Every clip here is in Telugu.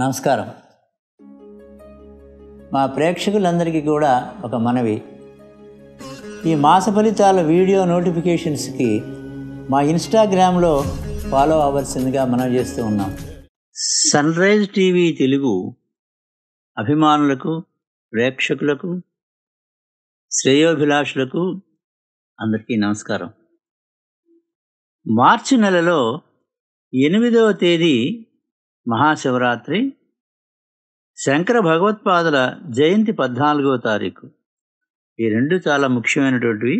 నమస్కారం మా ప్రేక్షకులందరికీ కూడా ఒక మనవి ఈ మాస ఫలితాల వీడియో నోటిఫికేషన్స్కి మా ఇన్స్టాగ్రామ్లో ఫాలో అవ్వాల్సిందిగా మనం చేస్తూ ఉన్నాం సన్ రైజ్ టీవీ తెలుగు అభిమానులకు ప్రేక్షకులకు శ్రేయోభిలాషులకు అందరికీ నమస్కారం మార్చి నెలలో ఎనిమిదవ తేదీ మహాశివరాత్రి శంకర భగవత్పాదుల జయంతి పద్నాలుగో తారీఖు ఈ రెండు చాలా ముఖ్యమైనటువంటివి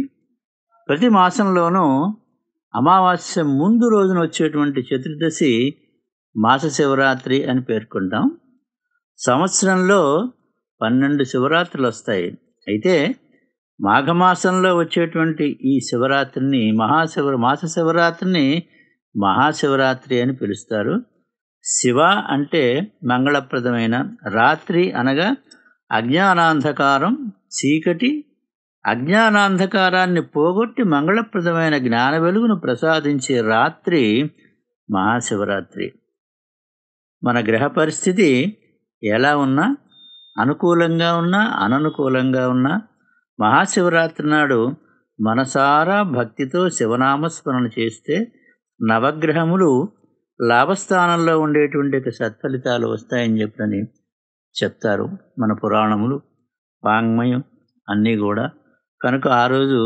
ప్రతి మాసంలోనూ అమావాస్య ముందు రోజున వచ్చేటువంటి చతుర్దశి మాస శివరాత్రి అని పేర్కొంటాం సంవత్సరంలో పన్నెండు శివరాత్రులు వస్తాయి అయితే మాఘమాసంలో వచ్చేటువంటి ఈ శివరాత్రిని మహాశివ మాస శివరాత్రిని మహాశివరాత్రి అని పిలుస్తారు శివ అంటే మంగళప్రదమైన రాత్రి అనగా అజ్ఞానాంధకారం చీకటి అజ్ఞానాంధకారాన్ని పోగొట్టి మంగళప్రదమైన జ్ఞాన వెలుగును ప్రసాదించే రాత్రి మహాశివరాత్రి మన గ్రహ పరిస్థితి ఎలా ఉన్నా అనుకూలంగా ఉన్నా అననుకూలంగా ఉన్నా మహాశివరాత్రి నాడు మనసారా భక్తితో శివనామస్మరణ చేస్తే నవగ్రహములు లాభస్థానంలో ఉండేటువంటి సత్ఫలితాలు వస్తాయని చెప్పని చెప్తారు మన పురాణములు వాంగ్మయం అన్నీ కూడా కనుక ఆ రోజు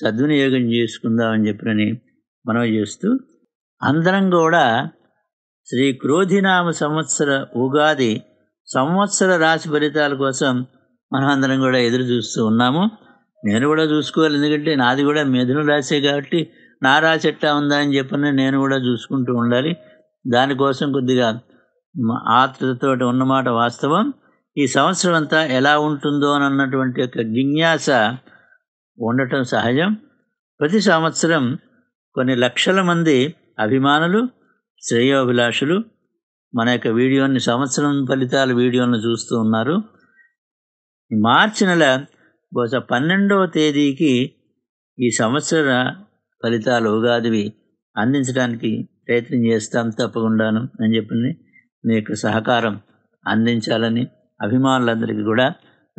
సద్వినియోగం చేసుకుందామని చెప్పినని మనం చేస్తూ అందరం కూడా శ్రీ క్రోధినామ సంవత్సర ఉగాది సంవత్సర రాశి ఫలితాల కోసం మనం అందరం కూడా ఎదురు చూస్తూ ఉన్నాము నేను కూడా చూసుకోవాలి ఎందుకంటే నాది కూడా మిథున రాశే కాబట్టి నారా చెట్ట ఉందా అని చెప్పిన నేను కూడా చూసుకుంటూ ఉండాలి దానికోసం కొద్దిగా ఆతృతతో ఉన్నమాట వాస్తవం ఈ సంవత్సరం అంతా ఎలా ఉంటుందో అని అన్నటువంటి యొక్క జిజ్ఞాస ఉండటం సహజం ప్రతి సంవత్సరం కొన్ని లక్షల మంది అభిమానులు శ్రేయోభిలాషులు మన యొక్క వీడియోని సంవత్సరం ఫలితాల వీడియోను చూస్తూ ఉన్నారు మార్చి నెల బహుశా పన్నెండవ తేదీకి ఈ సంవత్సర ఫలితాలు ఉగాదివి అందించడానికి ప్రయత్నం చేస్తాం తప్పకుండాను అని చెప్పింది మీ యొక్క సహకారం అందించాలని అభిమానులందరికీ కూడా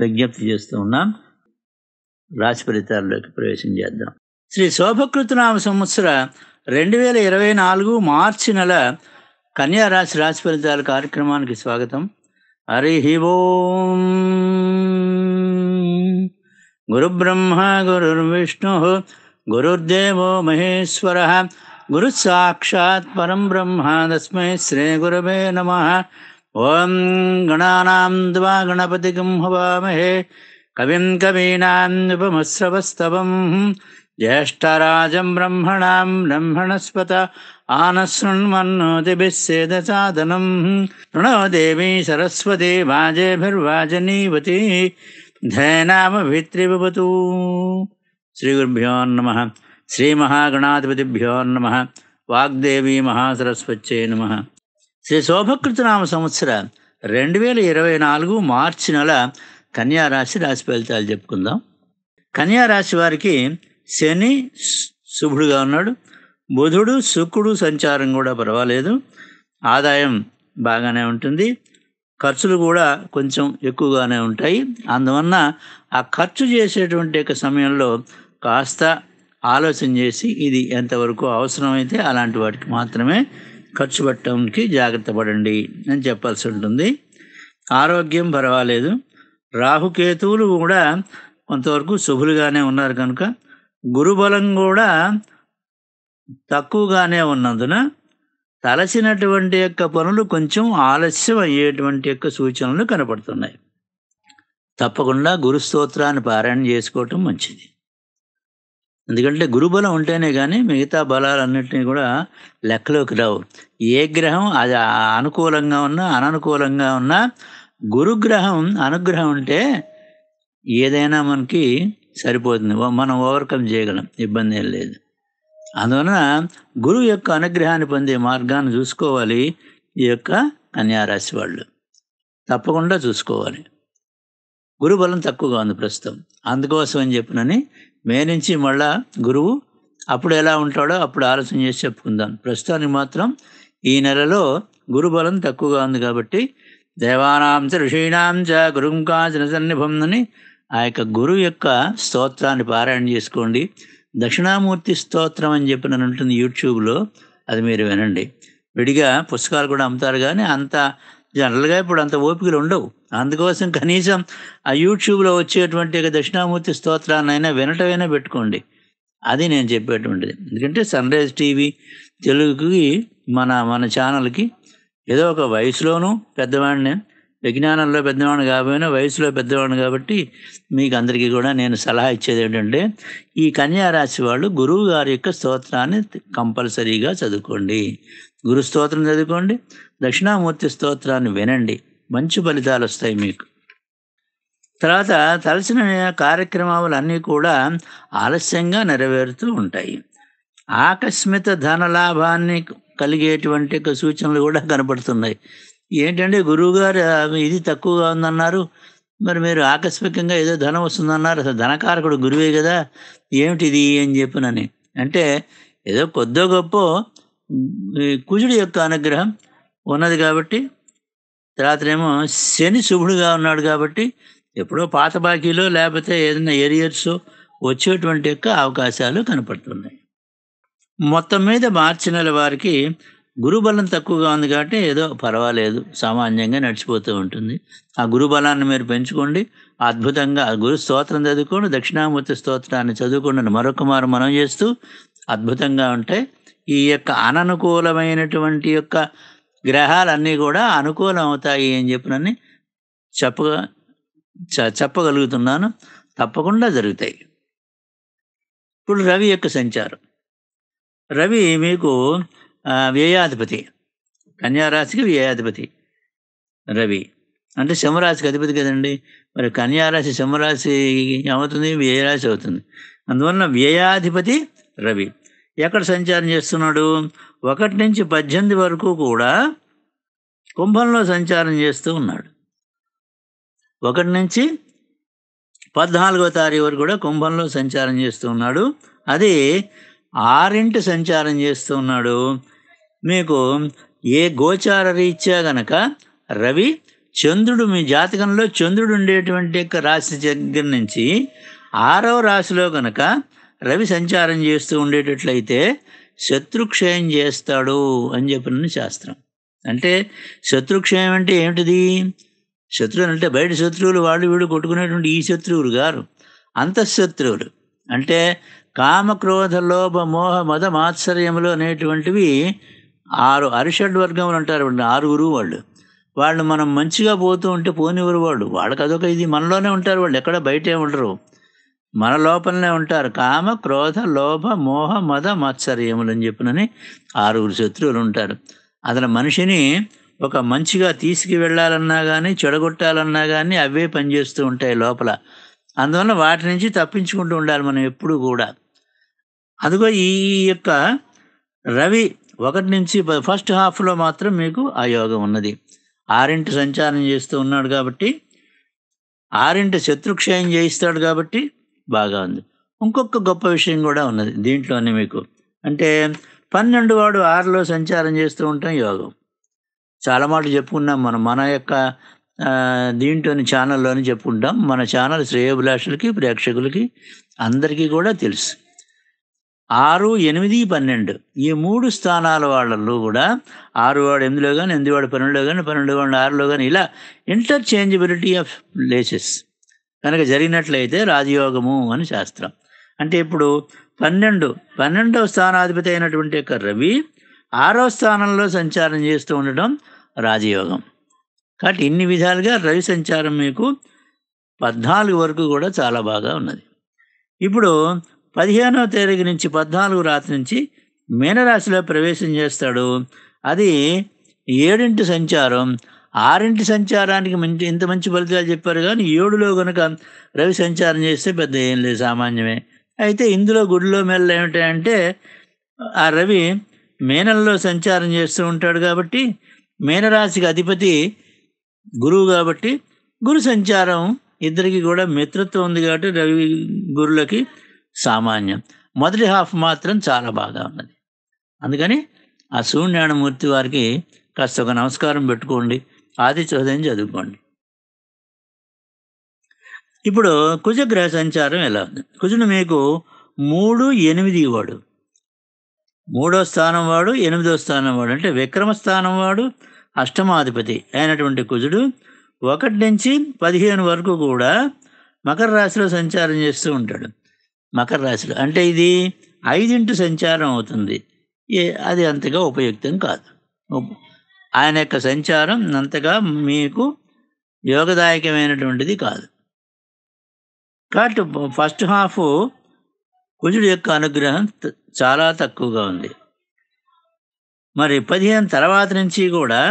విజ్ఞప్తి చేస్తూ ఉన్నాం రాశి ఫలితాల్లోకి ప్రవేశం చేద్దాం శ్రీ శోభకృతనామ సంవత్సర రెండు వేల ఇరవై నాలుగు మార్చి నెల కన్యారాశి రాశి ఫలితాల కార్యక్రమానికి స్వాగతం హరి ఓం గురుబ్రహ్మ గురుర్విష్ణు गुरुर्देवो महेश्वरः गुरुसाक्षात् परं ब्रह्म तस्मै श्रीगुरवे नम ओं गणा द्वा गणपतिगं हवामहे कविं कवीनामुपमस्रवस्तवं ज्येष्ठराजं ब्रह्मणां ब्रह्मणस्पत आनशृण्वन्नोतिभिः सेदसादनं ऋणो देवी सरस्वती वाजेभिर्वाजनीवती धैनामभित्रिभवतु శ్రీగురుభ్యో నమ శ్రీ మహాగణాధిపతిభ్యో నమ వాగ్దేవి మహాసరస్వచ్చే నమ శ్రీ శోభకృతనామ సంవత్సర రెండు వేల ఇరవై నాలుగు మార్చి నెల కన్యారాశి రాశి ఫలితాలు చెప్పుకుందాం కన్యారాశి వారికి శని శుభుడుగా ఉన్నాడు బుధుడు శుక్రుడు సంచారం కూడా పర్వాలేదు ఆదాయం బాగానే ఉంటుంది ఖర్చులు కూడా కొంచెం ఎక్కువగానే ఉంటాయి అందువలన ఆ ఖర్చు చేసేటువంటి సమయంలో కాస్త ఆలోచన చేసి ఇది ఎంతవరకు అవసరమైతే అలాంటి వాటికి మాత్రమే ఖర్చు పెట్టడానికి జాగ్రత్త పడండి అని చెప్పాల్సి ఉంటుంది ఆరోగ్యం పర్వాలేదు రాహుకేతువులు కూడా కొంతవరకు శుభులుగానే ఉన్నారు కనుక గురుబలం కూడా తక్కువగానే ఉన్నందున తలసినటువంటి యొక్క పనులు కొంచెం ఆలస్యం అయ్యేటువంటి యొక్క సూచనలు కనపడుతున్నాయి తప్పకుండా గురుస్తోత్రాన్ని పారాయణ చేసుకోవటం మంచిది ఎందుకంటే గురుబలం ఉంటేనే కానీ మిగతా బలాలన్నింటినీ కూడా లెక్కలోకి రావు ఏ గ్రహం అది అనుకూలంగా ఉన్నా అననుకూలంగా ఉన్నా గురుగ్రహం అనుగ్రహం ఉంటే ఏదైనా మనకి సరిపోతుంది మనం ఓవర్కమ్ చేయగలం ఇబ్బంది ఏం లేదు అందువలన గురువు యొక్క అనుగ్రహాన్ని పొందే మార్గాన్ని చూసుకోవాలి ఈ యొక్క కన్యారాశి వాళ్ళు తప్పకుండా చూసుకోవాలి గురుబలం తక్కువగా ఉంది ప్రస్తుతం అందుకోసం అని చెప్పినని మే నుంచి మళ్ళా గురువు అప్పుడు ఎలా ఉంటాడో అప్పుడు ఆలోచన చేసి చెప్పుకుందాం ప్రస్తుతానికి మాత్రం ఈ నెలలో గురుబలం తక్కువగా ఉంది కాబట్టి దేవానాం చ ఋషీణాం చ గురుం కాచిన సన్నిభం అని ఆ యొక్క గురువు యొక్క స్తోత్రాన్ని పారాయణ చేసుకోండి దక్షిణామూర్తి స్తోత్రం అని చెప్పి నన్ను ఉంటుంది యూట్యూబ్లో అది మీరు వినండి విడిగా పుస్తకాలు కూడా అమ్ముతారు కానీ అంత జనరల్గా ఇప్పుడు అంత ఓపికలు ఉండవు అందుకోసం కనీసం ఆ యూట్యూబ్లో వచ్చేటువంటి దక్షిణామూర్తి స్తోత్రాన్నైనా వినటమైనా పెట్టుకోండి అది నేను చెప్పేటువంటిది ఎందుకంటే సన్ రైజ్ టీవీ తెలుగుకి మన మన ఛానల్కి ఏదో ఒక వయసులోనూ పెద్దవాడిని విజ్ఞానంలో పెద్దవాడిని కాబోయినా వయసులో పెద్దవాడిని కాబట్టి మీకు అందరికీ కూడా నేను సలహా ఇచ్చేది ఏంటంటే ఈ కన్యారాశి వాళ్ళు గురువు గారి యొక్క స్తోత్రాన్ని కంపల్సరీగా చదువుకోండి గురు స్తోత్రం చదువుకోండి దక్షిణామూర్తి స్తోత్రాన్ని వినండి మంచి ఫలితాలు వస్తాయి మీకు తర్వాత తలసిన కార్యక్రమాలు అన్నీ కూడా ఆలస్యంగా నెరవేరుతూ ఉంటాయి ఆకస్మిత లాభాన్ని కలిగేటువంటి సూచనలు కూడా కనపడుతున్నాయి ఏంటంటే గురువుగారు ఇది తక్కువగా ఉందన్నారు మరి మీరు ఆకస్మికంగా ఏదో ధనం వస్తుందన్నారు అసలు ధనకారకుడు గురువే కదా ఏమిటిది అని చెప్పినని అంటే ఏదో కొద్దో గొప్ప కుజుడి యొక్క అనుగ్రహం ఉన్నది కాబట్టి ఏమో శని శుభుడుగా ఉన్నాడు కాబట్టి ఎప్పుడో పాత బాకీలో లేకపోతే ఏదైనా ఏరియర్స్ వచ్చేటువంటి యొక్క అవకాశాలు కనపడుతున్నాయి మొత్తం మీద మార్చి నెల వారికి గురుబలం తక్కువగా ఉంది కాబట్టి ఏదో పర్వాలేదు సామాన్యంగా నడిచిపోతూ ఉంటుంది ఆ గురుబలాన్ని మీరు పెంచుకోండి అద్భుతంగా గురు స్తోత్రం చదువుకోండి దక్షిణామూర్తి స్తోత్రాన్ని చదువుకోండి మరొక మారు మనం చేస్తూ అద్భుతంగా ఉంటే ఈ యొక్క అననుకూలమైనటువంటి యొక్క గ్రహాలన్నీ కూడా అనుకూలం అవుతాయి అని చెప్పినని చెప్ప చెప్పగలుగుతున్నాను తప్పకుండా జరుగుతాయి ఇప్పుడు రవి యొక్క సంచారం రవి మీకు వ్యయాధిపతి కన్యారాశికి వ్యయాధిపతి రవి అంటే సింహరాశికి అధిపతి కదండి మరి కన్యారాశి సింహరాశి ఏమవుతుంది వ్యయరాశి అవుతుంది అందువలన వ్యయాధిపతి రవి ఎక్కడ సంచారం చేస్తున్నాడు ఒకటి నుంచి పద్దెనిమిది వరకు కూడా కుంభంలో సంచారం చేస్తూ ఉన్నాడు ఒకటి నుంచి పద్నాలుగో తారీఖు వరకు కూడా కుంభంలో సంచారం చేస్తూ ఉన్నాడు అది ఆరింటి సంచారం చేస్తూ ఉన్నాడు మీకు ఏ గోచార రీత్యా గనక రవి చంద్రుడు మీ జాతకంలో చంద్రుడు ఉండేటువంటి యొక్క రాశి దగ్గర నుంచి ఆరవ రాశిలో గనక రవి సంచారం చేస్తూ ఉండేటట్లయితే శత్రుక్షయం చేస్తాడు అని చెప్పిన శాస్త్రం అంటే శత్రుక్షయం అంటే ఏమిటిది శత్రువులు అంటే బయట శత్రువులు వాళ్ళు వీడు కొట్టుకునేటువంటి ఈ శత్రువులు గారు అంతఃశత్రువులు అంటే కామక్రోధ లోభ మోహ మద మాత్సర్యములు అనేటువంటివి ఆరు అరిషడ్ వర్గములు అంటారు ఆరుగురు వాళ్ళు వాళ్ళు మనం మంచిగా పోతూ ఉంటే పోనివ్వరు వాళ్ళు వాళ్ళకి అదొక ఇది మనలోనే ఉంటారు వాళ్ళు ఎక్కడ బయటే ఉండరు మన లోపలనే ఉంటారు కామ క్రోధ లోభ మోహ మద మత్సర్యములు అని చెప్పినని ఆరుగురు శత్రువులు ఉంటారు అతను మనిషిని ఒక మంచిగా తీసుకు వెళ్ళాలన్నా కానీ చెడగొట్టాలన్నా కానీ అవే పనిచేస్తూ ఉంటాయి లోపల అందువల్ల వాటి నుంచి తప్పించుకుంటూ ఉండాలి మనం ఎప్పుడు కూడా అదిగో ఈ యొక్క రవి ఒకటి నుంచి ఫస్ట్ హాఫ్లో మాత్రం మీకు ఆ యోగం ఉన్నది ఆరింటి సంచారం చేస్తూ ఉన్నాడు కాబట్టి ఆరింటి శత్రుక్షయం చేయిస్తాడు కాబట్టి బాగా ఉంది ఇంకొక గొప్ప విషయం కూడా ఉన్నది దీంట్లోనే మీకు అంటే పన్నెండు వాడు ఆరులో సంచారం చేస్తూ ఉంటాం యోగం చాలా మాటలు చెప్పుకున్నాం మనం మన యొక్క దీంట్లోని ఛానల్లోనే చెప్పుకుంటాం మన ఛానల్ శ్రేయభిలాషులకి ప్రేక్షకులకి అందరికీ కూడా తెలుసు ఆరు ఎనిమిది పన్నెండు ఈ మూడు స్థానాల వాళ్ళల్లో కూడా ఆరు వాడు ఎనిమిదిలో కానీ ఎనిమిది వాడు పన్నెండులో కానీ పన్నెండు వాడు ఆరులో కానీ ఇలా ఇంటర్చేంజబిలిటీ ఆఫ్ ప్లేసెస్ కనుక జరిగినట్లయితే రాజయోగము అని శాస్త్రం అంటే ఇప్పుడు పన్నెండు పన్నెండవ స్థానాధిపతి అయినటువంటి యొక్క రవి ఆరో స్థానంలో సంచారం చేస్తూ ఉండటం రాజయోగం కాబట్టి ఇన్ని విధాలుగా రవి సంచారం మీకు పద్నాలుగు వరకు కూడా చాలా బాగా ఉన్నది ఇప్పుడు పదిహేనవ తేదీ నుంచి పద్నాలుగు రాత్రి నుంచి మీనరాశిలో ప్రవేశం చేస్తాడు అది ఏడింటి సంచారం ఆరింటి సంచారానికి మంచి ఇంత మంచి ఫలితాలు చెప్పారు కానీ ఏడులో కనుక రవి సంచారం చేస్తే పెద్ద ఏం లేదు సామాన్యమే అయితే ఇందులో గుడిలో మెల్ల ఏమిటంటే ఆ రవి మేనల్లో సంచారం చేస్తూ ఉంటాడు కాబట్టి మేనరాశికి అధిపతి గురువు కాబట్టి గురు సంచారం ఇద్దరికి కూడా మిత్రత్వం ఉంది కాబట్టి రవి గురులకి సామాన్యం మొదటి హాఫ్ మాత్రం చాలా బాగా ఉన్నది అందుకని ఆ సూర్యనారాయణమూర్తి వారికి కాస్త ఒక నమస్కారం పెట్టుకోండి ఆది చోదయం చదువుకోండి ఇప్పుడు కుజగ్రహ సంచారం ఎలా ఉంది కుజుడు మీకు మూడు ఎనిమిది వాడు మూడో స్థానం వాడు ఎనిమిదో స్థానం వాడు అంటే విక్రమ స్థానం వాడు అష్టమాధిపతి అయినటువంటి కుజుడు ఒకటి నుంచి పదిహేను వరకు కూడా మకర రాశిలో సంచారం చేస్తూ ఉంటాడు మకర రాశిలో అంటే ఇది ఐదింటి సంచారం అవుతుంది అది అంతగా ఉపయుక్తం కాదు ఆయన యొక్క సంచారం అంతగా మీకు యోగదాయకమైనటువంటిది కాదు కాబట్టి ఫస్ట్ హాఫ్ కుజుడు యొక్క అనుగ్రహం చాలా తక్కువగా ఉంది మరి పదిహేను తర్వాత నుంచి కూడా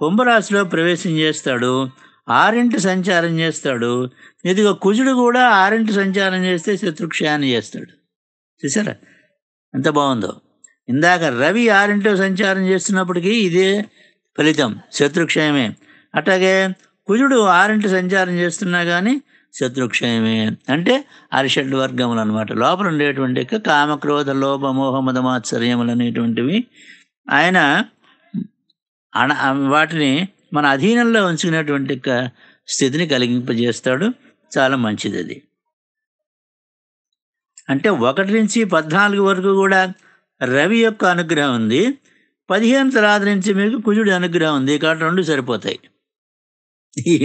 కుంభరాశిలో ప్రవేశం చేస్తాడు ఆరింటి సంచారం చేస్తాడు ఇదిగో కుజుడు కూడా ఆరింటి సంచారం చేస్తే శత్రుక్షయాన్ని చేస్తాడు చూసారా ఎంత బాగుందో ఇందాక రవి ఆరింటో సంచారం చేస్తున్నప్పటికీ ఇదే ఫలితం శత్రుక్షయమే అట్లాగే కుజుడు ఆరింటి సంచారం చేస్తున్నా కానీ శత్రుక్షయమే అంటే అరిషడ్ వర్గములు అనమాట లోపల ఉండేటువంటి కామక్రోధ లోభ మోహమదమాత్సర్యములు అనేటువంటివి ఆయన అణ వాటిని మన అధీనంలో ఉంచుకునేటువంటి స్థితిని కలిగింపజేస్తాడు చాలా మంచిది అది అంటే ఒకటి నుంచి పద్నాలుగు వరకు కూడా రవి యొక్క అనుగ్రహం ఉంది పదిహేను తరాదు నుంచి మీకు కుజుడి అనుగ్రహం ఉంది కాబట్టి రెండు సరిపోతాయి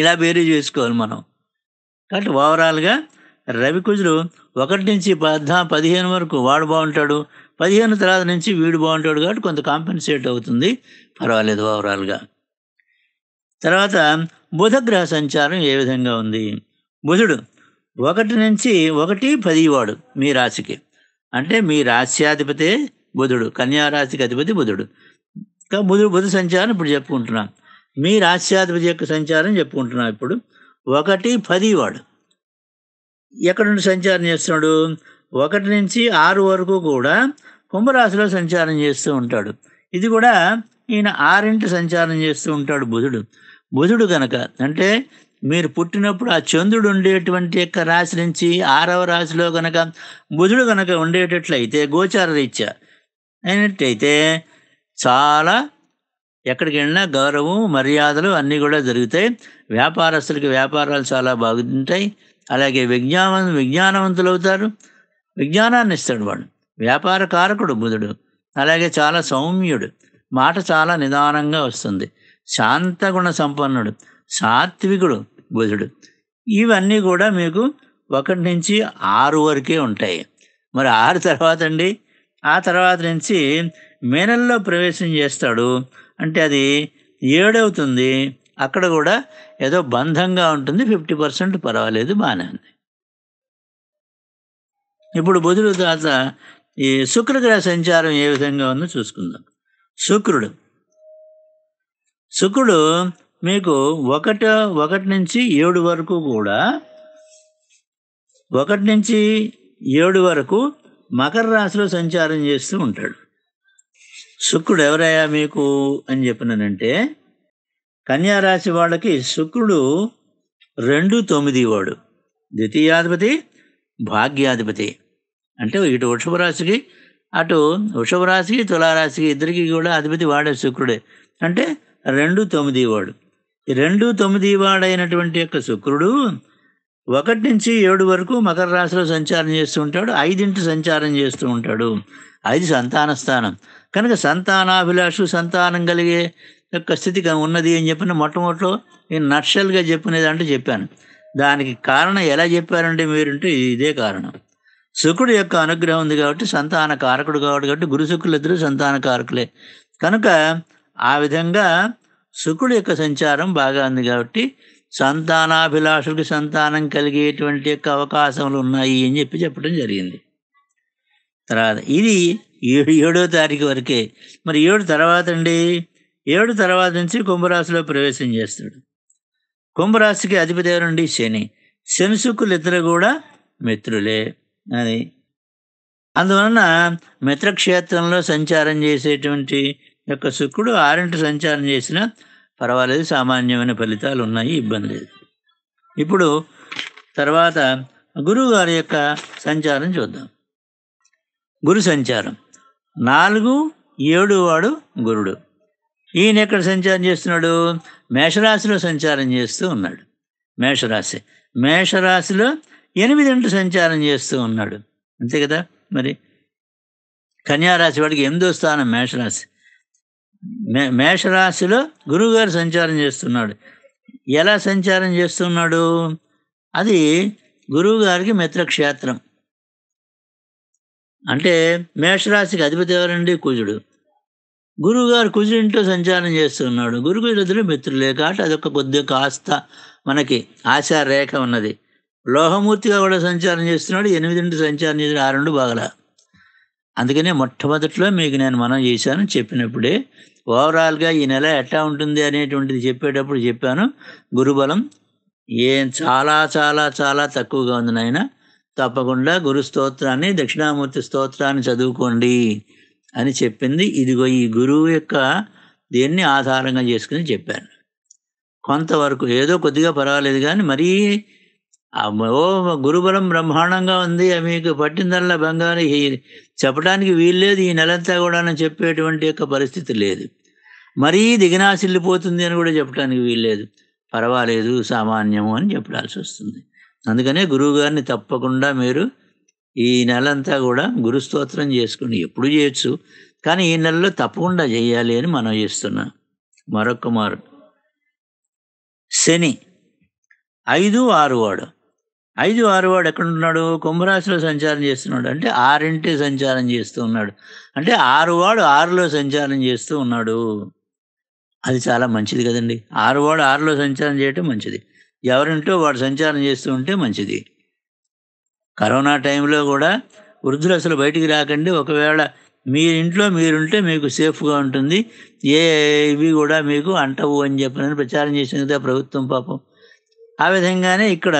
ఇలా వేరే చేసుకోవాలి మనం కాబట్టి ఓవరాల్గా రవి కుజుడు ఒకటి నుంచి పద్నా పదిహేను వరకు వాడు బాగుంటాడు పదిహేను తర్వాత నుంచి వీడు బాగుంటాడు కాబట్టి కొంత కాంపెన్సేట్ అవుతుంది పర్వాలేదు ఓవరాల్గా తర్వాత బుధగ్రహ సంచారం ఏ విధంగా ఉంది బుధుడు ఒకటి నుంచి ఒకటి పది వాడు మీ రాశికి అంటే మీ రాశ్యాధిపతే బుధుడు కన్యారాశికి అధిపతి బుధుడు బుధుడు బుధ సంచారం ఇప్పుడు చెప్పుకుంటున్నాం మీ రాశ్యాధిపతి యొక్క సంచారం చెప్పుకుంటున్నాం ఇప్పుడు ఒకటి పది వాడు ఎక్కడ నుండి సంచారం చేస్తున్నాడు ఒకటి నుంచి ఆరు వరకు కూడా కుంభరాశిలో సంచారం చేస్తూ ఉంటాడు ఇది కూడా ఈయన ఆరింటి సంచారం చేస్తూ ఉంటాడు బుధుడు బుధుడు కనుక అంటే మీరు పుట్టినప్పుడు ఆ చంద్రుడు ఉండేటువంటి యొక్క రాశి నుంచి ఆరవ రాశిలో కనుక బుధుడు కనుక ఉండేటట్లయితే గోచార రీత్యా అయినట్టయితే చాలా ఎక్కడికి వెళ్ళినా గౌరవం మర్యాదలు అన్నీ కూడా జరుగుతాయి వ్యాపారస్తులకి వ్యాపారాలు చాలా బాగుంటాయి అలాగే విజ్ఞాన విజ్ఞానవంతులు అవుతారు విజ్ఞానాన్ని ఇస్తాడు వాడు వ్యాపార కారకుడు బుధుడు అలాగే చాలా సౌమ్యుడు మాట చాలా నిదానంగా వస్తుంది శాంతగుణ సంపన్నుడు సాత్వికుడు బుధుడు ఇవన్నీ కూడా మీకు ఒకటి నుంచి ఆరు వరకే ఉంటాయి మరి ఆరు తర్వాత అండి ఆ తర్వాత నుంచి మేనల్లో ప్రవేశం చేస్తాడు అంటే అది ఏడవుతుంది అక్కడ కూడా ఏదో బంధంగా ఉంటుంది ఫిఫ్టీ పర్సెంట్ పర్వాలేదు బాగానే ఉంది ఇప్పుడు బుధుడు తాత ఈ శుక్రగ్రహ సంచారం ఏ విధంగా ఉందో చూసుకుందాం శుక్రుడు శుక్రుడు మీకు ఒకట ఒకటి నుంచి ఏడు వరకు కూడా ఒకటి నుంచి ఏడు వరకు మకర రాశిలో సంచారం చేస్తూ ఉంటాడు శుక్రుడు ఎవరయ్యా మీకు అని చెప్పినానంటే కన్యారాశి వాళ్ళకి శుక్రుడు రెండు తొమ్మిది వాడు ద్వితీయాధిపతి భాగ్యాధిపతి అంటే ఇటు వృషభ రాశికి అటు వృషభ రాశికి తులారాశికి ఇద్దరికి కూడా అధిపతి వాడే శుక్రుడే అంటే రెండు తొమ్మిది వాడు రెండు తొమ్మిది వాడైనటువంటి యొక్క శుక్రుడు ఒకటి నుంచి ఏడు వరకు మకర రాశిలో సంచారం చేస్తూ ఉంటాడు ఐదింటి సంచారం చేస్తూ ఉంటాడు ఐదు సంతాన స్థానం కనుక సంతానాభిలాషు సంతానం కలిగే యొక్క స్థితి ఉన్నది అని చెప్పిన మొట్టమొదటిలో నేను నక్షల్గా చెప్పినది అంటే చెప్పాను దానికి కారణం ఎలా చెప్పారంటే మీరుంటే ఇదే కారణం శుకుడు యొక్క అనుగ్రహం ఉంది కాబట్టి సంతాన కారకుడు కాబట్టి కాబట్టి గురు శుకులు ఇద్దరు సంతాన కారకులే కనుక ఆ విధంగా శుకుడు యొక్క సంచారం బాగా ఉంది కాబట్టి సంతానాభిలాషుడికి సంతానం కలిగేటువంటి యొక్క అవకాశములు ఉన్నాయి అని చెప్పి చెప్పడం జరిగింది తర్వాత ఇది ఏడు ఏడో తారీఖు వరకే మరి ఏడు తర్వాత అండి ఏడు తర్వాత నుంచి కుంభరాశిలో ప్రవేశం చేస్తాడు కుంభరాశికి అధిపతి ఎవరండి శని శుక్కులు ఇద్దరు కూడా మిత్రులే అది అందువలన మిత్రక్షేత్రంలో సంచారం చేసేటువంటి యొక్క శుక్రుడు ఆరింటి సంచారం చేసిన పర్వాలేదు సామాన్యమైన ఫలితాలు ఉన్నాయి ఇబ్బంది లేదు ఇప్పుడు తర్వాత గురువుగారి యొక్క సంచారం చూద్దాం గురు సంచారం నాలుగు ఏడు వాడు గురుడు ఈయన ఎక్కడ సంచారం చేస్తున్నాడు మేషరాశిలో సంచారం చేస్తూ ఉన్నాడు మేషరాశి మేషరాశిలో ఎనిమిది సంచారం చేస్తూ ఉన్నాడు అంతే కదా మరి కన్యారాశి వాడికి ఎనిమిదో స్థానం మేషరాశి మే మేషరాశిలో గురువుగారు సంచారం చేస్తున్నాడు ఎలా సంచారం చేస్తున్నాడు అది గురువుగారికి మిత్రక్షేత్రం అంటే మేషరాశికి అధిపతి ఎవరండి కుజుడు గురువుగారు కుజుడింటో సంచారం చేస్తున్నాడు గురుకుజులు మిత్రులే కాబట్టి అదొక కొద్దిగా కాస్త మనకి ఆశారేఖ ఉన్నది లోహమూర్తిగా కూడా సంచారం చేస్తున్నాడు ఎనిమిదింటి సంచారం చేసిన ఆరు బాగల అందుకనే మొట్టమొదట్లో మీకు నేను మనం చేశాను చెప్పినప్పుడే ఓవరాల్గా ఈ నెల ఎట్లా ఉంటుంది అనేటువంటిది చెప్పేటప్పుడు చెప్పాను గురుబలం ఏం చాలా చాలా చాలా తక్కువగా ఉంది నాయన తప్పకుండా గురు స్తోత్రాన్ని దక్షిణామూర్తి స్తోత్రాన్ని చదువుకోండి అని చెప్పింది ఇదిగో ఈ గురువు యొక్క దేన్ని ఆధారంగా చేసుకుని చెప్పాను కొంతవరకు ఏదో కొద్దిగా పర్వాలేదు కానీ మరీ ఓ గురుబలం బ్రహ్మాండంగా ఉంది మీకు పట్టిందల్లా బంగారు చెప్పడానికి వీల్లేదు ఈ నెలంతా కూడా అని చెప్పేటువంటి యొక్క పరిస్థితి లేదు మరీ దిగినాసిల్లిపోతుంది అని కూడా చెప్పడానికి వీల్లేదు పర్వాలేదు సామాన్యము అని చెప్పడాల్సి వస్తుంది అందుకనే గురువు గారిని తప్పకుండా మీరు ఈ నెలంతా కూడా గురుస్తోత్రం చేసుకుని ఎప్పుడు చేయొచ్చు కానీ ఈ నెలలో తప్పకుండా చేయాలి అని మనం చేస్తున్నాం మరొక మారు శని ఐదు ఆరు వాడు ఐదు ఆరు వాడు ఎక్కడున్నాడు కుంభరాశిలో సంచారం చేస్తున్నాడు అంటే ఆరింటి సంచారం చేస్తూ ఉన్నాడు అంటే ఆరు వాడు ఆరులో సంచారం చేస్తూ ఉన్నాడు అది చాలా మంచిది కదండి ఆరు వాడు ఆరులో సంచారం చేయటం మంచిది ఎవరింటో వాడు సంచారం చేస్తూ ఉంటే మంచిది కరోనా టైంలో కూడా వృద్ధులు అసలు బయటికి రాకండి ఒకవేళ మీ ఇంట్లో మీరుంటే మీకు సేఫ్గా ఉంటుంది ఏ ఇవి కూడా మీకు అంటవు అని చెప్పిన ప్రచారం చేసింది కదా ప్రభుత్వం పాపం ఆ విధంగానే ఇక్కడ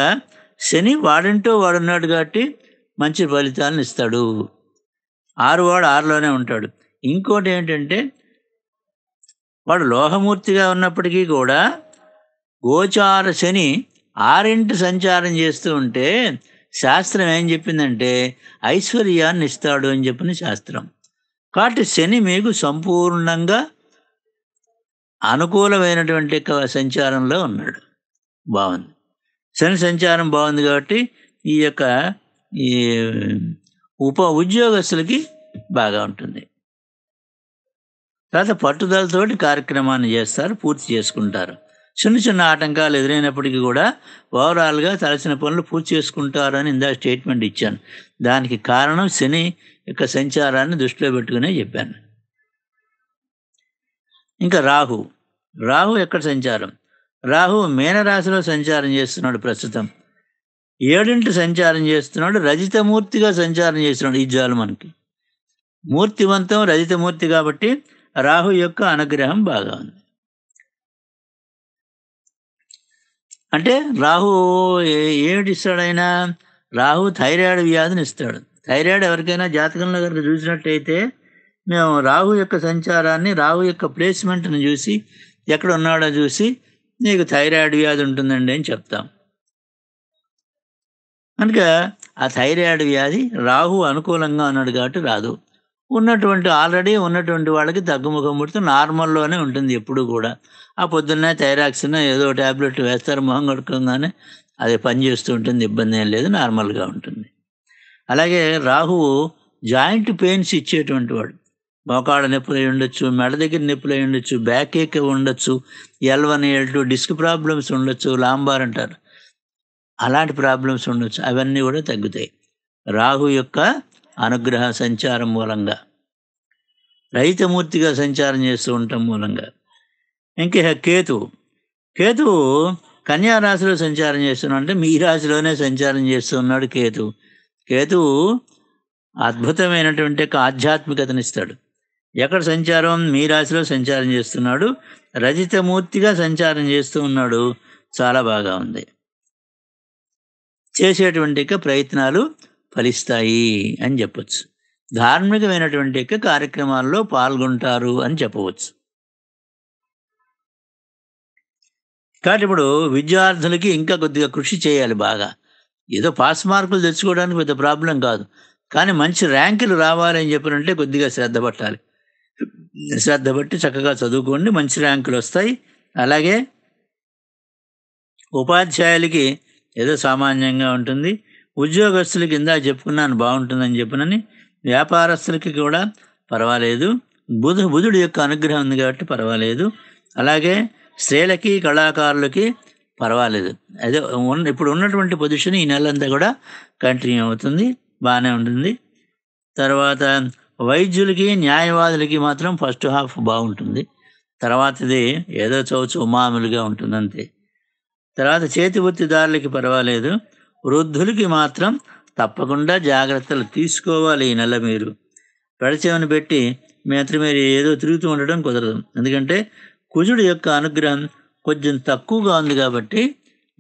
శని వాడంటూ వాడున్నాడు కాబట్టి మంచి ఫలితాలను ఇస్తాడు ఆరు వాడు ఆరులోనే ఉంటాడు ఇంకోటి ఏంటంటే వాడు లోహమూర్తిగా ఉన్నప్పటికీ కూడా గోచార శని ఆరింటి సంచారం చేస్తూ ఉంటే శాస్త్రం ఏం చెప్పిందంటే ఐశ్వర్యాన్ని ఇస్తాడు అని చెప్పిన శాస్త్రం కాబట్టి శని మీకు సంపూర్ణంగా అనుకూలమైనటువంటి సంచారంలో ఉన్నాడు బాగుంది శని సంచారం బాగుంది కాబట్టి ఈ యొక్క ఈ ఉప ఉద్యోగస్తులకి బాగా ఉంటుంది తర్వాత పట్టుదలతోటి కార్యక్రమాన్ని చేస్తారు పూర్తి చేసుకుంటారు చిన్న చిన్న ఆటంకాలు ఎదురైనప్పటికీ కూడా ఓవరాల్గా తలసిన పనులు పూర్తి చేసుకుంటారని ఇందాక స్టేట్మెంట్ ఇచ్చాను దానికి కారణం శని యొక్క సంచారాన్ని దృష్టిలో పెట్టుకునే చెప్పాను ఇంకా రాహు రాహు ఎక్కడ సంచారం రాహు మీనరాశిలో సంచారం చేస్తున్నాడు ప్రస్తుతం ఏడింటి సంచారం చేస్తున్నాడు రజితమూర్తిగా సంచారం చేస్తున్నాడు ఈ జాలు మనకి మూర్తివంతం రజితమూర్తి కాబట్టి రాహు యొక్క అనుగ్రహం బాగా ఉంది అంటే రాహు ఏమిటి ఇస్తాడైనా రాహు థైరాయిడ్ వ్యాధిని ఇస్తాడు థైరాయిడ్ ఎవరికైనా జాతకంలో కనుక చూసినట్టయితే మేము రాహు యొక్క సంచారాన్ని రాహు యొక్క ప్లేస్మెంట్ని చూసి ఎక్కడ ఉన్నాడో చూసి నీకు థైరాయిడ్ వ్యాధి ఉంటుందండి అని చెప్తాం కనుక ఆ థైరాయిడ్ వ్యాధి రాహు అనుకూలంగా ఉన్నాడు కాబట్టి రాదు ఉన్నటువంటి ఆల్రెడీ ఉన్నటువంటి వాళ్ళకి తగ్గుముఖం పుడితే నార్మల్లోనే ఉంటుంది ఎప్పుడు కూడా ఆ పొద్దున్నే థైరాక్సిన్ ఏదో ట్యాబ్లెట్ వేస్తారు మొహం కడుక్కోగానే అది పనిచేస్తూ ఉంటుంది ఇబ్బంది ఏం లేదు నార్మల్గా ఉంటుంది అలాగే రాహువు జాయింట్ పెయిన్స్ ఇచ్చేటువంటి వాడు మోకాళ్ళ నొప్పులు అయి ఉండొచ్చు మెడ దగ్గర నొప్పులు అయి ఉండొచ్చు బ్యాక్ ఏక్ ఉండొచ్చు L one L two disc problems ఉండొచ్చు లాంబార్ అంటారు అలాంటి ప్రాబ్లమ్స్ ఉండొచ్చు అవన్నీ కూడా తగ్గుతాయి రాహు యొక్క అనుగ్రహ సంచారం మూలంగా రైతమూర్తిగా సంచారం చేస్తూ ఉండటం మూలంగా ఇంకా కేతు కేతు కన్యా రాశిలో సంచారం చేస్తున్నాడు అంటే మీ రాశిలోనే సంచారం చేస్తున్నాడు కేతు కేతు అద్భుతమైనటువంటి ఆధ్యాత్మికతనిస్తాడు ఎక్కడ సంచారం మీ రాశిలో సంచారం చేస్తున్నాడు రజితమూర్తిగా సంచారం చేస్తూ ఉన్నాడు చాలా బాగా ఉంది చేసేటువంటి ప్రయత్నాలు ఫలిస్తాయి అని చెప్పచ్చు ధార్మికమైనటువంటి కార్యక్రమాల్లో పాల్గొంటారు అని చెప్పవచ్చు కాబట్టి ఇప్పుడు విద్యార్థులకి ఇంకా కొద్దిగా కృషి చేయాలి బాగా ఏదో పాస్ మార్కులు తెచ్చుకోవడానికి పెద్ద ప్రాబ్లం కాదు కానీ మంచి ర్యాంకులు రావాలని చెప్పినంటే కొద్దిగా శ్రద్ధ పట్టాలి శ్రద్ధ బట్టి చక్కగా చదువుకోండి మంచి ర్యాంకులు వస్తాయి అలాగే ఉపాధ్యాయులకి ఏదో సామాన్యంగా ఉంటుంది ఉద్యోగస్తులకి ఇందా చెప్పుకున్నాను బాగుంటుందని చెప్పినని వ్యాపారస్తులకి కూడా పర్వాలేదు బుధు బుధుడి యొక్క అనుగ్రహం ఉంది కాబట్టి పర్వాలేదు అలాగే స్త్రీలకి కళాకారులకి పర్వాలేదు అదే ఉన్న ఇప్పుడు ఉన్నటువంటి పొజిషన్ ఈ నెలంతా కూడా కంటిన్యూ అవుతుంది బాగానే ఉంటుంది తర్వాత వైద్యులకి న్యాయవాదులకి మాత్రం ఫస్ట్ హాఫ్ బాగుంటుంది తర్వాతది ఏదో చవచ మామూలుగా ఉంటుంది అంతే తర్వాత వృత్తిదారులకి పర్వాలేదు వృద్ధులకి మాత్రం తప్పకుండా జాగ్రత్తలు తీసుకోవాలి ఈ నెల మీరు పెడచేవని పెట్టి మీ అతని మీరు ఏదో తిరుగుతూ ఉండడం కుదరదు ఎందుకంటే కుజుడు యొక్క అనుగ్రహం కొంచెం తక్కువగా ఉంది కాబట్టి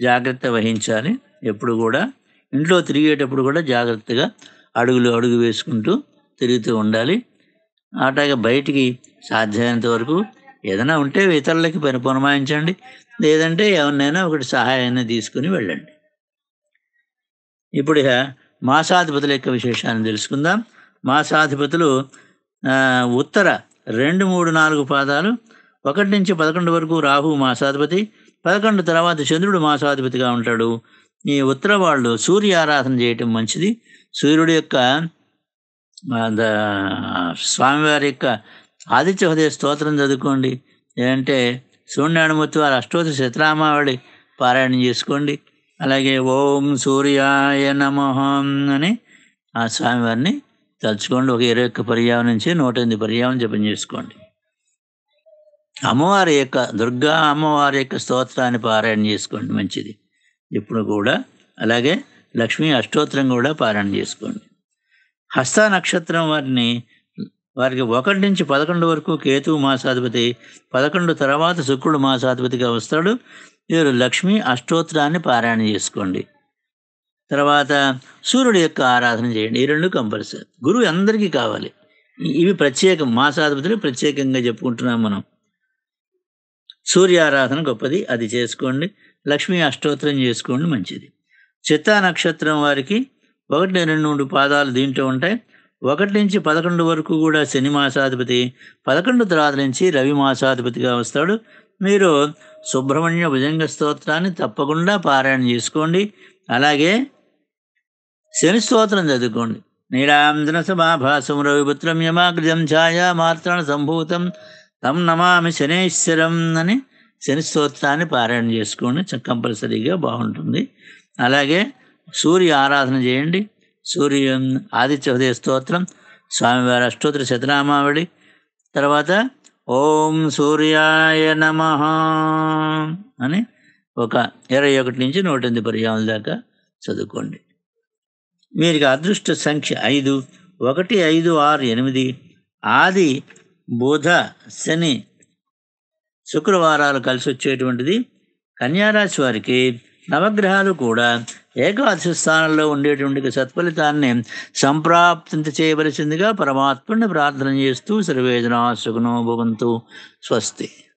జాగ్రత్త వహించాలి ఎప్పుడు కూడా ఇంట్లో తిరిగేటప్పుడు కూడా జాగ్రత్తగా అడుగులు అడుగు వేసుకుంటూ తిరుగుతూ ఉండాలి అట్లాగే బయటికి సాధ్యమైనంత వరకు ఏదైనా ఉంటే ఇతరులకి పని పునమాయించండి లేదంటే ఎవరినైనా ఒకటి సహాయాన్ని తీసుకుని వెళ్ళండి ఇప్పుడు మాసాధిపతుల యొక్క విశేషాన్ని తెలుసుకుందాం మాసాధిపతులు ఉత్తర రెండు మూడు నాలుగు పాదాలు ఒకటి నుంచి పదకొండు వరకు రాహు మాసాధిపతి పదకొండు తర్వాత చంద్రుడు మాసాధిపతిగా ఉంటాడు ఈ ఉత్తర వాళ్ళు సూర్య ఆరాధన చేయటం మంచిది సూర్యుడు యొక్క స్వామివారి యొక్క ఆదిత్య హృదయ స్తోత్రం చదువుకోండి ఏంటంటే సూర్యనారాయణమూర్తి వారి అష్టోత్తర శతరామావళి పారాయణం చేసుకోండి అలాగే ఓం సూర్యాయ నమహం అని ఆ స్వామివారిని తలుచుకోండి ఒక ఇరవై ఒక్క పర్యాయం నుంచి నూట ఎనిమిది పర్యావరణం జపం చేసుకోండి అమ్మవారి యొక్క దుర్గా అమ్మవారి యొక్క స్తోత్రాన్ని పారాయణ చేసుకోండి మంచిది ఇప్పుడు కూడా అలాగే లక్ష్మీ అష్టోత్తరం కూడా పారాయణ చేసుకోండి హస్త నక్షత్రం వారిని వారికి ఒకటి నుంచి పదకొండు వరకు కేతువు మాసాధిపతి పదకొండు తర్వాత శుక్రుడు మాసాధిపతిగా వస్తాడు వీరు లక్ష్మీ అష్టోత్తరాన్ని పారాయణ చేసుకోండి తర్వాత సూర్యుడు యొక్క ఆరాధన చేయండి ఈ రెండు కంపల్సరీ గురువు అందరికీ కావాలి ఇవి ప్రత్యేకం మాసాధిపతులు ప్రత్యేకంగా చెప్పుకుంటున్నాం మనం సూర్య ఆరాధన గొప్పది అది చేసుకోండి లక్ష్మీ అష్టోత్తరం చేసుకోండి మంచిది చిత్తా నక్షత్రం వారికి ఒకటి రెండు మూడు పాదాలు దీంట్లో ఉంటాయి ఒకటి నుంచి పదకొండు వరకు కూడా శని మాసాధిపతి పదకొండు తర్వాత నుంచి రవి మాసాధిపతిగా వస్తాడు మీరు సుబ్రహ్మణ్య భుజంగ స్తోత్రాన్ని తప్పకుండా పారాయణ చేసుకోండి అలాగే శని స్తోత్రం చదువుకోండి నీలాంజన సమాభాసం రవిపుత్రం యమాగ్రజం ఛాయా మాత్రణ సంభూతం తం నమామి శనేశ్వరం అని శని స్తోత్రాన్ని పారాయణ చేసుకోండి కంపల్సరీగా బాగుంటుంది అలాగే సూర్య ఆరాధన చేయండి సూర్య ఆదిత్య హృదయ స్తోత్రం స్వామివారి అష్టోత్తర శతనామావళి తర్వాత ఓం సూర్యాయ నమ అని ఒక ఇరవై ఒకటి నుంచి నూట ఎనిమిది పర్యాముల దాకా చదువుకోండి మీరు అదృష్ట సంఖ్య ఐదు ఒకటి ఐదు ఆరు ఎనిమిది ఆది బుధ శని శుక్రవారాలు కలిసి వచ్చేటువంటిది కన్యారాశి వారికి నవగ్రహాలు కూడా ఏకాదశి స్థానంలో ఉండేటువంటి సత్ఫలితాన్ని సంప్రాప్తింత చేయవలసిందిగా పరమాత్మని ప్రార్థన చేస్తూ సర్వేజనాశకును భవంతు స్వస్తి